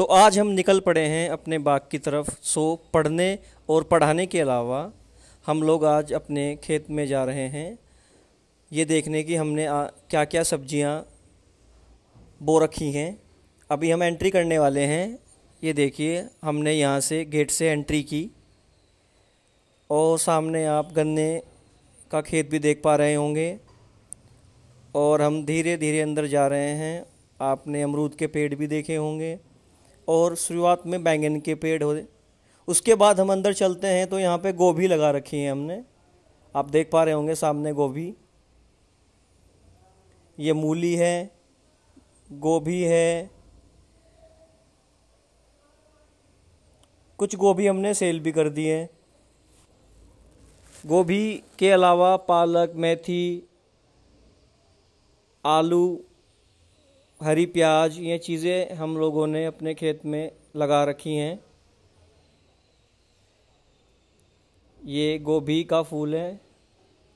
तो आज हम निकल पड़े हैं अपने बाग की तरफ सो पढ़ने और पढ़ाने के अलावा हम लोग आज अपने खेत में जा रहे हैं ये देखने की हमने आ, क्या क्या सब्जियां बो रखी हैं अभी हम एंट्री करने वाले हैं ये देखिए हमने यहाँ से गेट से एंट्री की और सामने आप गन्ने का खेत भी देख पा रहे होंगे और हम धीरे धीरे अंदर जा रहे हैं आपने अमरूद के पेड़ भी देखे होंगे और शुरुआत में बैंगन के पेड़ हो उसके बाद हम अंदर चलते हैं तो यहाँ पे गोभी लगा रखी है हमने आप देख पा रहे होंगे सामने गोभी ये मूली है गोभी है कुछ गोभी हमने सेल भी कर दी है गोभी के अलावा पालक मेथी आलू हरी प्याज ये चीज़ें हम लोगों ने अपने खेत में लगा रखी हैं ये गोभी का फूल है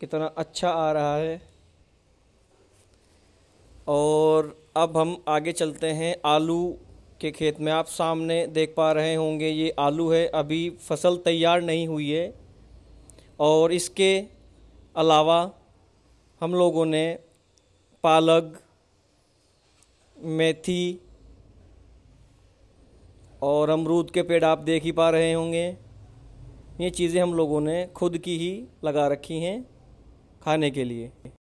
कितना अच्छा आ रहा है और अब हम आगे चलते हैं आलू के खेत में आप सामने देख पा रहे होंगे ये आलू है अभी फसल तैयार नहीं हुई है और इसके अलावा हम लोगों ने पालक मेथी और अमरूद के पेड़ आप देख ही पा रहे होंगे ये चीज़ें हम लोगों ने खुद की ही लगा रखी हैं खाने के लिए